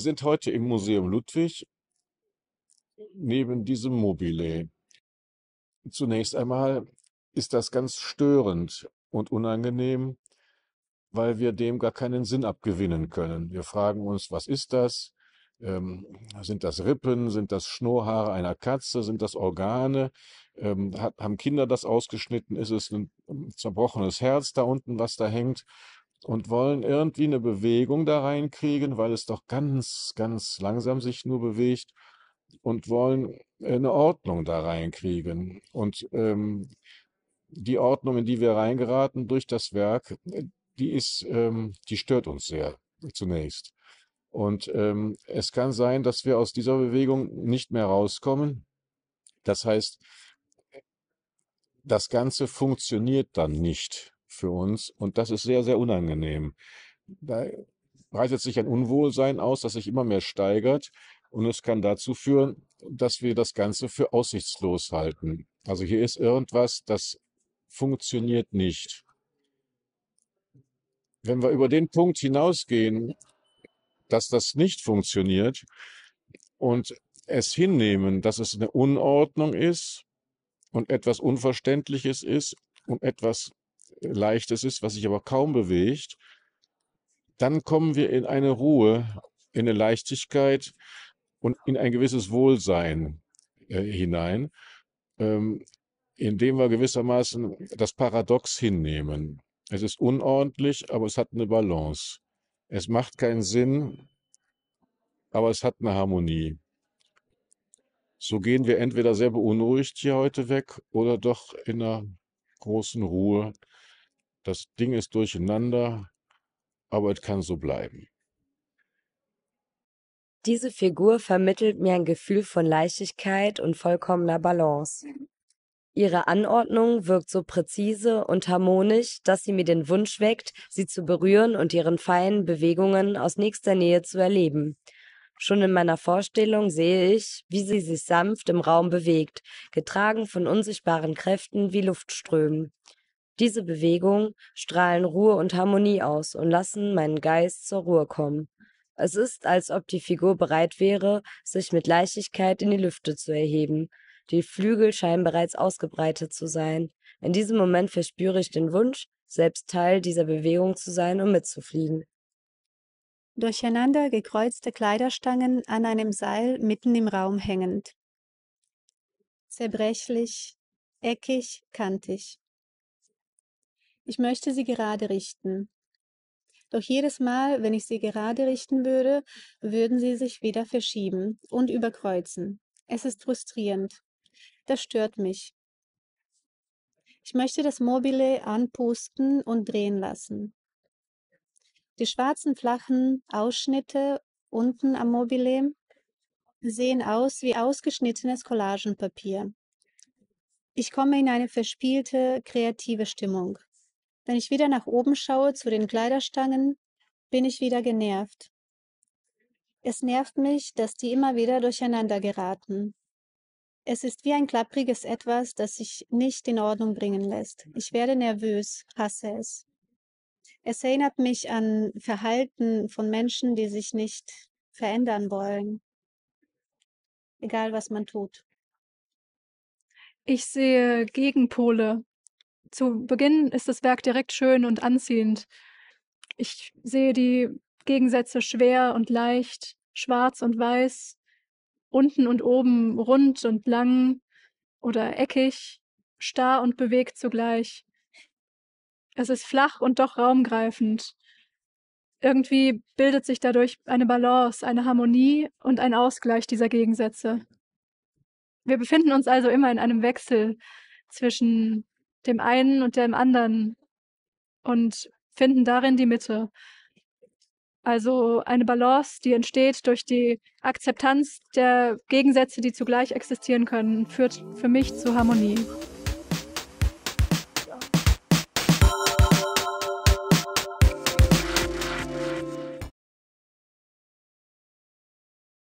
Wir sind heute im Museum Ludwig neben diesem Mobile. Zunächst einmal ist das ganz störend und unangenehm, weil wir dem gar keinen Sinn abgewinnen können. Wir fragen uns, was ist das? Ähm, sind das Rippen? Sind das Schnurrhaare einer Katze? Sind das Organe? Ähm, hat, haben Kinder das ausgeschnitten? Ist es ein zerbrochenes Herz da unten, was da hängt? und wollen irgendwie eine Bewegung da reinkriegen, weil es doch ganz, ganz langsam sich nur bewegt und wollen äh, eine Ordnung da reinkriegen. Und ähm, die Ordnung, in die wir reingeraten durch das Werk, äh, die ist, ähm, die stört uns sehr zunächst. Und ähm, es kann sein, dass wir aus dieser Bewegung nicht mehr rauskommen. Das heißt, das Ganze funktioniert dann nicht für uns. Und das ist sehr, sehr unangenehm. Da breitet sich ein Unwohlsein aus, das sich immer mehr steigert. Und es kann dazu führen, dass wir das Ganze für aussichtslos halten. Also hier ist irgendwas, das funktioniert nicht. Wenn wir über den Punkt hinausgehen, dass das nicht funktioniert und es hinnehmen, dass es eine Unordnung ist und etwas Unverständliches ist und etwas Leichtes ist, was sich aber kaum bewegt, dann kommen wir in eine Ruhe, in eine Leichtigkeit und in ein gewisses Wohlsein äh, hinein, ähm, indem wir gewissermaßen das Paradox hinnehmen. Es ist unordentlich, aber es hat eine Balance. Es macht keinen Sinn, aber es hat eine Harmonie. So gehen wir entweder sehr beunruhigt hier heute weg oder doch in einer großen Ruhe das Ding ist durcheinander, aber es kann so bleiben. Diese Figur vermittelt mir ein Gefühl von Leichtigkeit und vollkommener Balance. Ihre Anordnung wirkt so präzise und harmonisch, dass sie mir den Wunsch weckt, sie zu berühren und ihren feinen Bewegungen aus nächster Nähe zu erleben. Schon in meiner Vorstellung sehe ich, wie sie sich sanft im Raum bewegt, getragen von unsichtbaren Kräften wie Luftströmen. Diese Bewegungen strahlen Ruhe und Harmonie aus und lassen meinen Geist zur Ruhe kommen. Es ist, als ob die Figur bereit wäre, sich mit Leichtigkeit in die Lüfte zu erheben. Die Flügel scheinen bereits ausgebreitet zu sein. In diesem Moment verspüre ich den Wunsch, selbst Teil dieser Bewegung zu sein und mitzufliegen. Durcheinander gekreuzte Kleiderstangen an einem Seil mitten im Raum hängend. Zerbrechlich, eckig, kantig. Ich möchte sie gerade richten. Doch jedes Mal, wenn ich sie gerade richten würde, würden sie sich wieder verschieben und überkreuzen. Es ist frustrierend. Das stört mich. Ich möchte das Mobile anpusten und drehen lassen. Die schwarzen flachen Ausschnitte unten am Mobile sehen aus wie ausgeschnittenes Collagenpapier. Ich komme in eine verspielte, kreative Stimmung. Wenn ich wieder nach oben schaue zu den Kleiderstangen, bin ich wieder genervt. Es nervt mich, dass die immer wieder durcheinander geraten. Es ist wie ein klappriges Etwas, das sich nicht in Ordnung bringen lässt. Ich werde nervös, hasse es. Es erinnert mich an Verhalten von Menschen, die sich nicht verändern wollen, egal was man tut. Ich sehe Gegenpole zu Beginn ist das Werk direkt schön und anziehend. Ich sehe die Gegensätze schwer und leicht, schwarz und weiß, unten und oben, rund und lang oder eckig, starr und bewegt zugleich. Es ist flach und doch raumgreifend. Irgendwie bildet sich dadurch eine Balance, eine Harmonie und ein Ausgleich dieser Gegensätze. Wir befinden uns also immer in einem Wechsel zwischen dem einen und dem anderen und finden darin die Mitte. Also eine Balance, die entsteht durch die Akzeptanz der Gegensätze, die zugleich existieren können, führt für mich zu Harmonie.